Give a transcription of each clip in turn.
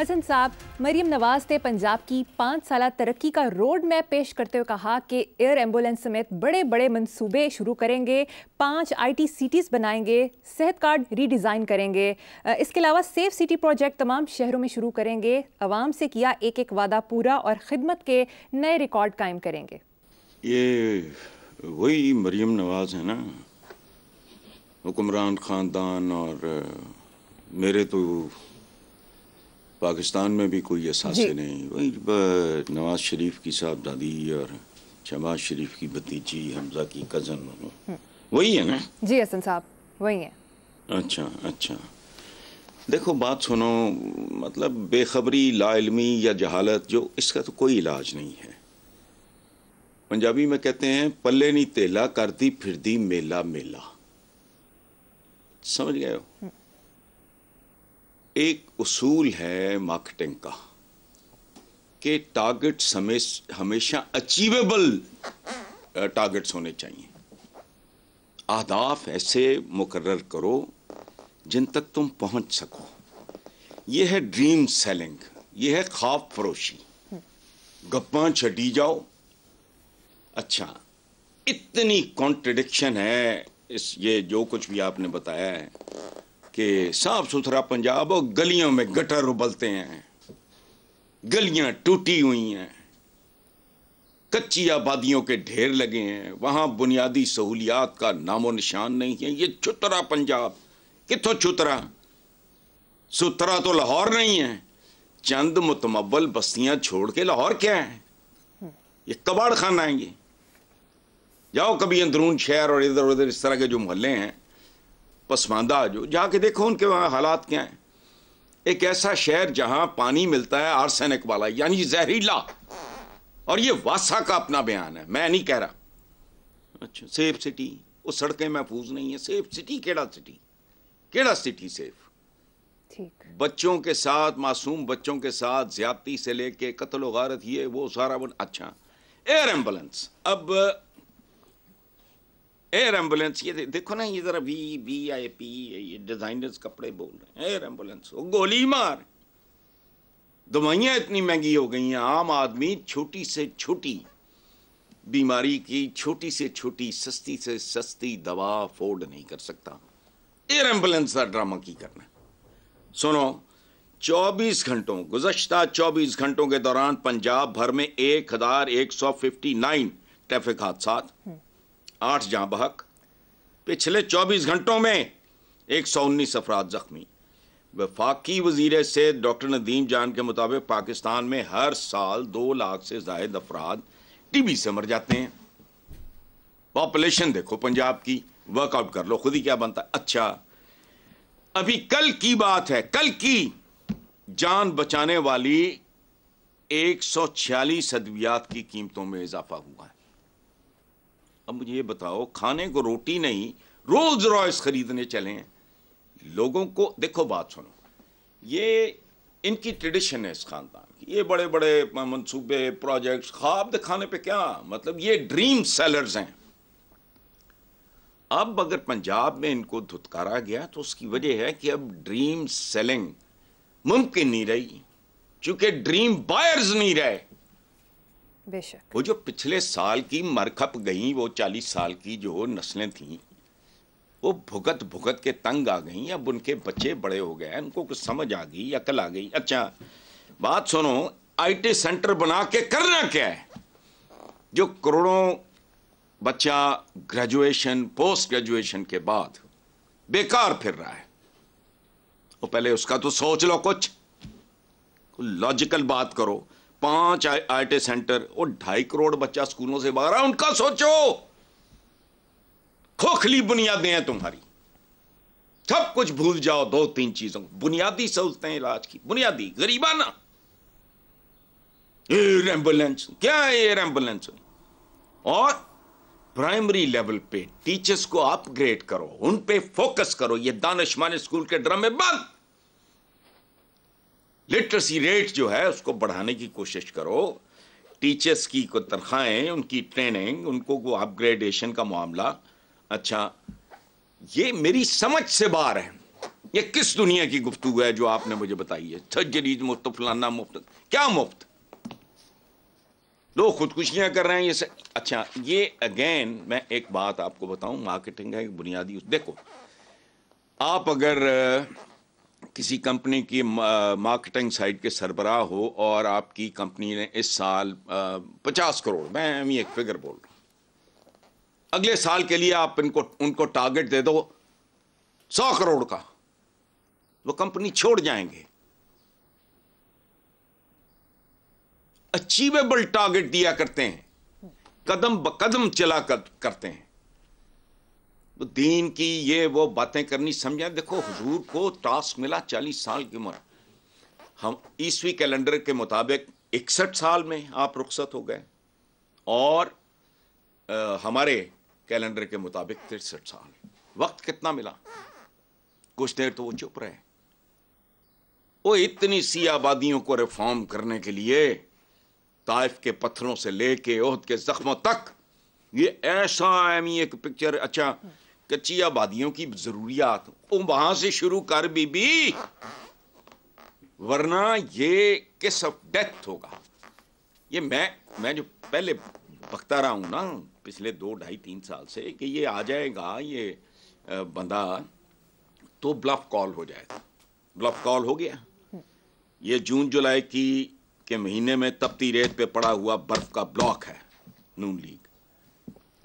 हसन साहब मरीम नवाज ने पंजाब की पाँच साल तरक्की का रोड मैप पेश करते हुए कहा कि एयर एम्बुलेंस समेत बड़े बड़े मंसूबे शुरू करेंगे पाँच आईटी सिटीज़ बनाएंगे सेहत कार्ड रीडिज़ाइन करेंगे इसके अलावा सेफ सिटी प्रोजेक्ट तमाम शहरों में शुरू करेंगे आवाम से किया एक एक वादा पूरा और ख़िदमत के नए रिकॉर्ड कायम करेंगे ये वही मरीम नवाज है ना हुक्मरान ख़ानदान और मेरे तो पाकिस्तान में भी कोई असासे नहीं वही नवाज शरीफ की साहब दादी और शहबाज शरीफ की भतीजी हमजा की कज़न हम्म। वही है ना हम्म। जी हसन साहब वही है अच्छा अच्छा देखो बात सुनो मतलब बेखबरी लाइलमी या जहालत जो इसका तो कोई इलाज नहीं है पंजाबी में कहते हैं पल्ले नहीं तेला करती दी मेला मेला समझ गए हो हम्म। एक उसूल है मार्केटिंग का कि टारगेट्स हमेशा अचीवेबल टारगेट्स होने चाहिए आदाफ ऐसे मुकर्र करो जिन तक तुम पहुंच सको यह है ड्रीम सेलिंग यह है खाफ फरोशी गप्पा छटी जाओ अच्छा इतनी कॉन्ट्रडिक्शन है इस ये जो कुछ भी आपने बताया है कि साफ सुथरा पंजाब और गलियों में गटर उबलते हैं गलियां टूटी हुई हैं कच्ची आबादियों के ढेर लगे हैं वहां बुनियादी सहूलियात का नामो निशान नहीं है ये छुतरा पंजाब कितों छुतरा सुतरा तो लाहौर नहीं है चंद मुतमबल बस्तियां छोड़ के लाहौर क्या है ये कबाड़ खाना है ये जाओ कभी अंदरून शहर और इधर उधर इस तरह के जो मोहल्ले हैं पसमानदा जो जाके देखो उनके वहाँ हालात क्या हैं एक ऐसा शहर जहाँ पानी मिलता है आर्सेनिक वाला यानी जहरीला और ये वासा का अपना बयान है मैं नहीं कह रहा अच्छा सेफ सिटी वो सड़कें महफूज नहीं है सेफ सिटी केड़ा सिटी केड़ा सिटी सेफ ठीक बच्चों के साथ मासूम बच्चों के साथ ज्यादती से लेके कत्ल वारत ये वो सारा बन अच्छा एयर एम्बुलेंस अब एयर एम्बुलेंस ये देखो ना ये जरा वी वी आई पी ये डिजाइनर्स कपड़े बोल रहे हैं एयर एम्बुलेंस गोली मार दवाइयां इतनी महंगी हो गई हैं आम आदमी छोटी से छोटी बीमारी की छोटी से छोटी सस्ती से सस्ती दवा अफोर्ड नहीं कर सकता एयर एम्बुलेंस का ड्रामा की करना सुनो 24 घंटों गुजश्ता 24 घंटों के दौरान पंजाब भर में एक एक हजार सौ फिफ्टी नाइन ट्रैफिक हादसा हम्म। आठ जहां बहक पिछले 24 घंटों में एक सौ उन्नीस अफराद जख्मी वफाकी वजीर से डॉक्टर नदीम जान के मुताबिक पाकिस्तान में हर साल दो लाख से जायद अफराद टीबी से मर जाते हैं पॉपुलेशन देखो पंजाब की वर्कआउट कर लो खुद ही क्या बनता है अच्छा अभी कल की बात है कल की जान बचाने वाली एक सौ छियालीस अद्वियात की कीमतों में इजाफा हुआ है अब मुझे ये बताओ खाने को रोटी नहीं रोल्स रॉयस खरीदने चले हैं लोगों को देखो बात सुनो ये इनकी ट्रेडिशन है इस खानदान की ये बड़े बड़े मंसूबे प्रोजेक्ट्स ख्वाब दिखाने पे क्या मतलब ये ड्रीम सेलर्स हैं अब अगर पंजाब में इनको धुतकारा गया तो उसकी वजह है कि अब ड्रीम सेलिंग मुमकिन नहीं रही चूंकि ड्रीम बायर्स नहीं रहे बेशक वो जो पिछले साल की मरखप गई वो चालीस साल की जो नस्लें थी वो भुगत भुगत के तंग आ गई अब उनके बच्चे बड़े हो गए उनको कुछ समझ आ गई अकल आ गई अच्छा बात सुनो आईटी सेंटर बना के करना क्या है जो करोड़ों बच्चा ग्रेजुएशन पोस्ट ग्रेजुएशन के बाद बेकार फिर रहा है वो पहले उसका तो सोच लो कुछ लॉजिकल बात करो पांच आई टी सेंटर और ढाई करोड़ बच्चा स्कूलों से बाहर है उनका सोचो खोखली बुनियादें हैं तुम्हारी सब कुछ भूल जाओ दो तीन चीजों बुनियादी सहूलतें इलाज की बुनियादी गरीबाना एयर एम्बुलेंस क्या है एयर एम्बुलेंस और प्राइमरी लेवल पे टीचर्स को अपग्रेड करो उन पे फोकस करो ये दानिश स्कूल के ड्रामे बंद लिटरेसी रेट जो है उसको बढ़ाने की कोशिश करो टीचर्स की को तनख्वाहें उनकी ट्रेनिंग उनको वो अपग्रेडेशन का मामला अच्छा ये मेरी समझ से बाहर है ये किस दुनिया की गुफ्तु है जो आपने मुझे बताई है जरीज मुफ्त फलाना मुफ्त क्या मुफ्त लोग खुदकुशियां कर रहे हैं ये से... अच्छा ये अगेन मैं एक बात आपको बताऊं मार्केटिंग है बुनियादी देखो आप अगर किसी कंपनी की मार्केटिंग साइट के सरबराह हो और आपकी कंपनी ने इस साल पचास करोड़ मैं अभी एक फिगर बोल रहा हूँ अगले साल के लिए आप इनको उनको टारगेट दे दो सौ करोड़ का वो कंपनी छोड़ जाएंगे अचीवेबल टारगेट दिया करते हैं कदम ब कदम चला कर, करते हैं दीन की ये वो बातें करनी समझा देखो हजूर को टास्क मिला चालीस साल की उम्र हम ईसवी कैलेंडर के मुताबिक इकसठ साल में आप रुखसत हो गए और आ, हमारे कैलेंडर के मुताबिक तिरसठ साल वक्त कितना मिला कुछ देर तो वो चुप रहे वो इतनी सी आबादियों को रिफॉर्म करने के लिए ताइफ के पत्थरों से लेके ओहद के जख्मों तक ये ऐसा एम पिक्चर अच्छा कच्ची आबादियों की ज़रूरियात वहां से शुरू कर बीबी वरना ये किस ऑफ डेथ होगा ये मैं मैं जो पहले बकता रहा हूं ना पिछले दो ढाई तीन साल से कि ये आ जाएगा ये बंदा तो ब्लफ कॉल हो जाएगा ब्लफ कॉल हो गया ये जून जुलाई की के महीने में तपती रेत पे पड़ा हुआ बर्फ का ब्लॉक है नून लीग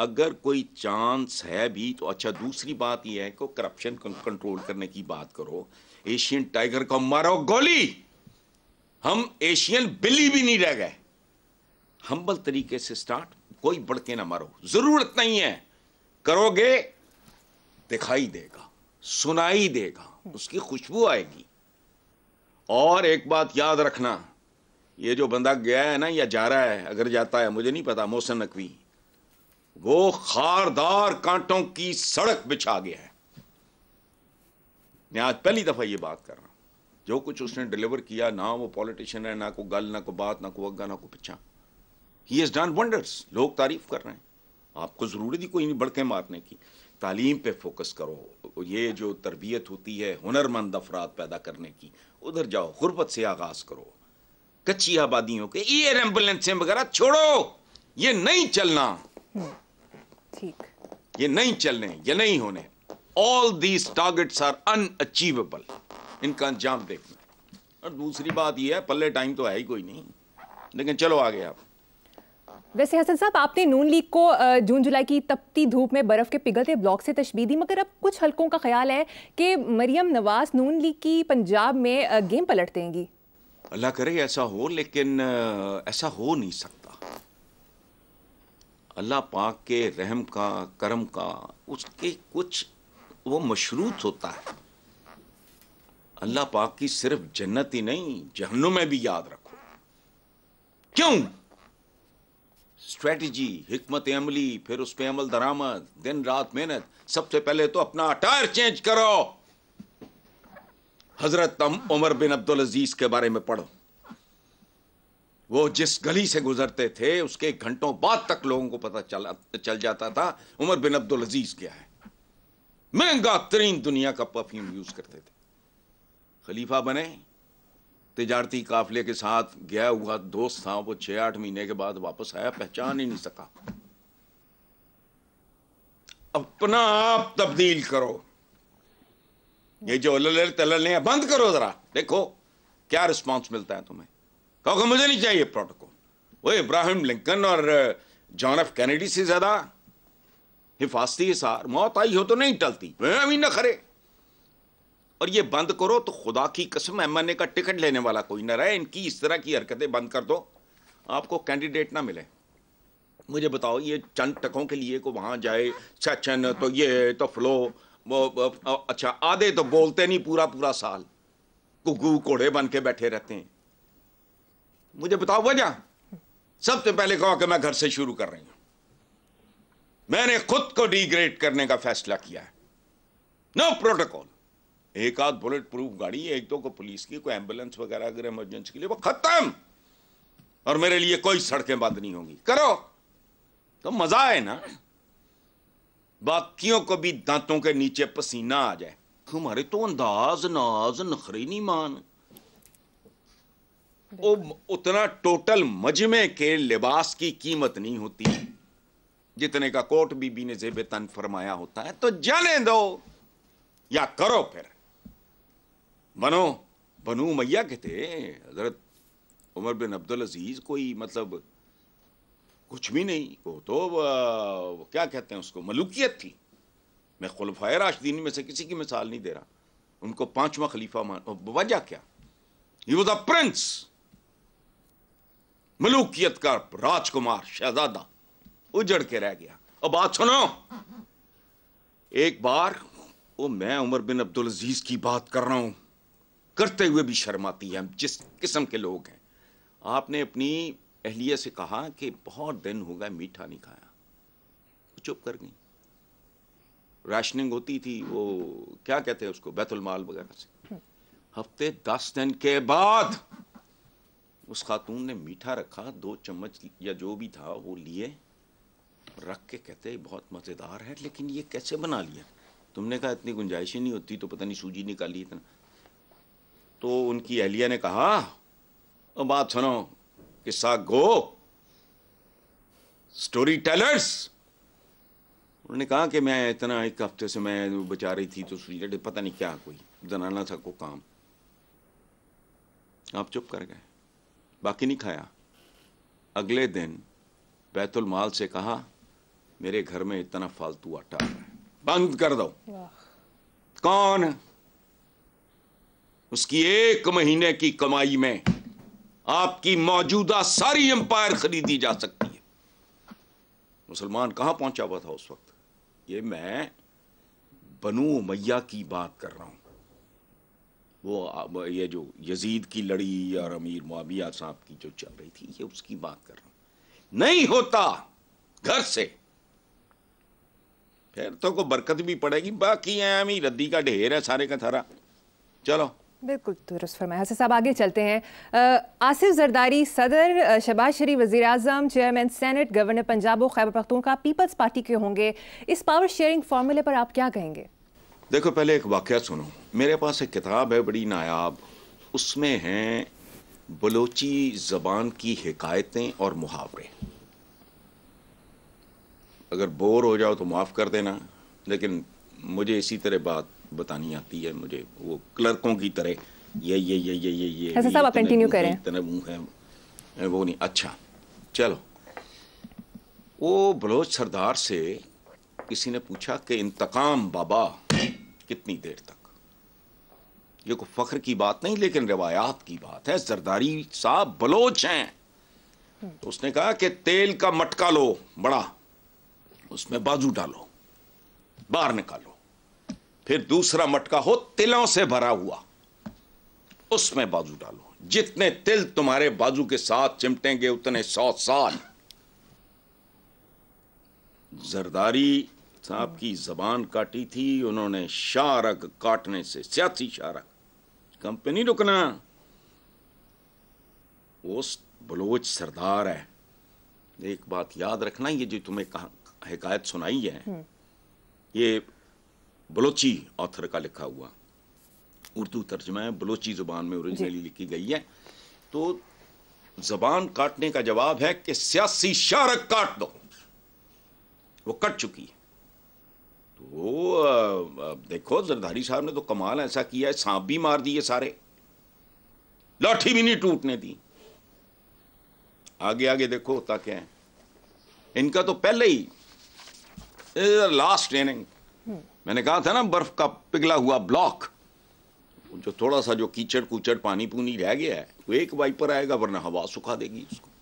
अगर कोई चांस है भी तो अच्छा दूसरी बात यह है कि करप्शन कंट्रोल करने की बात करो एशियन टाइगर को मारो गोली हम एशियन बिल्ली भी नहीं रह गए हम्बल तरीके से स्टार्ट कोई बड़के ना मारो जरूरत नहीं है करोगे दिखाई देगा सुनाई देगा उसकी खुशबू आएगी और एक बात याद रखना ये जो बंदा गया है ना या जा रहा है अगर जाता है मुझे नहीं पता मोहसन नकवी वो खारदार कांटों की सड़क बिछा गया है मैं आज पहली दफ़ा ये बात कर रहा हूं जो कुछ उसने डिलीवर किया ना वो पॉलिटिशियन है ना को गल ना को बात ना को अग्गा ना को पिछा ही इज़ डन वंडर्स लोग तारीफ कर रहे हैं आपको ज़रूरत ही कोई नहीं बड़के मारने की तालीम पे फोकस करो ये जो तरबियत होती है हुनरमंद अफराद पैदा करने की उधर जाओ गुर्बत से आगाज़ करो कच्ची आबादियों के एयर एम्बुलेंसें वगैरह छोड़ो ये नहीं चलना हम्म। ठीक ये नहीं चलने ये नहीं होने all these targets are unachievable इनका अंजाम देखना और दूसरी बात यह है पल्ले टाइम तो है ही कोई नहीं लेकिन चलो आगे आप वैसे हसन साहब आपने नून लीग को जून जुलाई की तपती धूप में बर्फ़ के पिघलते ब्लॉक से तशबी दी मगर अब कुछ हलकों का ख्याल है कि मरियम नवाज नून लीग की पंजाब में गेम पलट देंगी अल्लाह करे ऐसा हो लेकिन ऐसा हो नहीं सकता अल्लाह पाक के रहम का करम का उसके कुछ वो मशरूत होता है अल्लाह पाक की सिर्फ जन्नत ही नहीं जहनु में भी याद रखो क्यों स्ट्रेटजी हिकमत अमली फिर उस पर अमल दरामद दिन रात मेहनत सबसे पहले तो अपना अटायर चेंज करो हजरत उमर बिन अब्दुल अजीज के बारे में पढ़ो वो जिस गली से गुजरते थे उसके घंटों बाद तक लोगों को पता चला चल जाता था उमर बिन अब्दुल अजीज क्या है महंगा तरीन दुनिया का परफ्यूम यूज करते थे खलीफा बने तजारती काफले के साथ गया हुआ दोस्त था वो छह आठ महीने के बाद वापस आया पहचान ही नहीं सका अपना आप तब्दील करो ये जो लल तलल बंद करो जरा देखो क्या रिस्पॉन्स मिलता है तुम्हें क्योंकि मुझे नहीं चाहिए प्रोटोकॉल वो इब्राहिम लिंकन और जॉन एफ कैनेडी से ज्यादा हिफाजती सार मौत आई हो तो नहीं टलती मैं अमीन ना खरे और ये बंद करो तो खुदा की कसम एम का टिकट लेने वाला कोई ना रहे इनकी इस तरह की हरकतें बंद कर दो आपको कैंडिडेट ना मिले मुझे बताओ ये चंद टकों के लिए को वहां जाए सेशन तो ये तो फ्लो वो, अच्छा आधे तो बोलते नहीं पूरा पूरा साल कुकू कोड़े बन के बैठे रहते हैं मुझे बताओ वजह सबसे पहले कहो कि मैं घर से शुरू कर रही हूं मैंने खुद को डिग्रेड करने का फैसला किया है नो प्रोटोकॉल एक आध बुलेट प्रूफ गाड़ी एक दो को पुलिस की कोई एम्बुलेंस वगैरह अगर इमरजेंसी के लिए वो खत्म और मेरे लिए कोई सड़कें बंद नहीं होंगी करो तो मजा आए ना बाकियों को भी दांतों के नीचे पसीना आ जाए तुम्हारे तो अंदाज नाज नखरे नहीं मान वो उतना टोटल मजमे के लिबास की कीमत नहीं होती जितने का कोट बीबी ने जेब तन फरमाया होता है तो जाने दो या करो फिर बनो बनू मैया कहते हजरत उमर बिन अब्दुल अजीज कोई मतलब कुछ भी नहीं वो तो वो क्या कहते हैं उसको मलुकियत थी मैं खुलफाय राशदीन में से किसी की मिसाल नहीं दे रहा उनको पांचवा खलीफा मान वजह क्या ही वॉज अ प्रिंस मलूकियत का राजकुमार शहजादा उजड़ के रह गया अब बात सुनो एक बार वो मैं उमर बिन अब्दुल अजीज की बात कर रहा हूं करते हुए भी शर्माती है जिस किस्म के लोग हैं आपने अपनी अहलिया से कहा कि बहुत दिन हो गया मीठा नहीं खाया चुप कर गई राशनिंग होती थी वो क्या कहते हैं उसको बैतुलमाल वगैरह से हफ्ते दस दिन के बाद उस खातून ने मीठा रखा दो चम्मच या जो भी था वो लिए रख के कहते बहुत मज़ेदार है लेकिन ये कैसे बना लिया तुमने कहा इतनी गुंजाइश ही नहीं होती तो पता नहीं सूजी निकाली इतना तो उनकी अहलिया ने कहा अब बात सुनो किस्सा गो स्टोरी टेलर्स उन्होंने कहा कि मैं इतना एक हफ्ते से मैं बचा रही थी तो सूजी पता नहीं क्या कोई जनाना था को काम आप चुप कर गए बाकी नहीं खाया अगले दिन बैतुल माल से कहा मेरे घर में इतना फालतू आटा है बंद कर दो कौन उसकी एक महीने की कमाई में आपकी मौजूदा सारी एम्पायर खरीदी जा सकती है मुसलमान कहां पहुंचा हुआ था उस वक्त ये मैं बनु मैया की बात कर रहा हूं वो ये जो यजीद की लड़ी और अमीर मुआविया साहब की जो चल रही थी ये उसकी बात कर रहा हूं नहीं होता घर से फिर तो को बरकत भी पड़ेगी बाकी अमीर रद्दी का ढेर है सारे का सारा चलो बिल्कुल दुरुस्त तो फरमाया हसन साहब आगे चलते हैं आसिफ जरदारी सदर शबाज शरीफ वजी अजम चेयरमैन सेनेट गवर्नर पंजाब और खैबर का पीपल्स पार्टी के होंगे इस पावर शेयरिंग फार्मूले पर आप क्या कहेंगे देखो पहले एक वाक़ सुनो मेरे पास एक किताब है बड़ी नायाब उसमें हैं बलोची ज़बान की हकायतें और मुहावरे अगर बोर हो जाओ तो माफ़ कर देना लेकिन मुझे इसी तरह बात बतानी आती है मुझे वो क्लर्कों की तरह ये ये ये ये ये ये कंटिन्यू करें इतने मुंह है वो नहीं अच्छा चलो वो बलोच सरदार से किसी ने पूछा कि इंतकाम बाबा कितनी देर तक ये कोई फख्र की बात नहीं लेकिन रिवायात की बात है जरदारी साहब बलोच हैं तो उसने कहा कि तेल का मटका लो बड़ा उसमें बाजू डालो बाहर निकालो फिर दूसरा मटका हो तिलों से भरा हुआ उसमें बाजू डालो जितने तिल तुम्हारे बाजू के साथ चिमटेंगे उतने सौ साल जरदारी साहब की जबान काटी थी उन्होंने शारक काटने से सियासी शारक कंपनी रुकना उस बलोच सरदार है एक बात याद रखना ये जो तुम्हें कहा हकायत सुनाई है हम्म। ये बलोची ऑथर का लिखा हुआ उर्दू तर्जमा है बलोची जुबान में ओरिजिनली लिखी गई है तो जबान काटने का जवाब है कि सियासी शारक काट दो वो कट चुकी है तो देखो जरदारी साहब ने तो कमाल ऐसा किया है सांप भी मार दिए सारे लाठी भी नहीं टूटने दी आगे आगे देखो होता क्या है इनका तो पहले ही लास्ट हम्म। ट्रेनिंग मैंने कहा था ना बर्फ का पिघला हुआ ब्लॉक जो थोड़ा सा जो कीचड़ कूचड़ पानी पुनी रह गया है वो एक वाइपर आएगा वरना हवा सुखा देगी उसको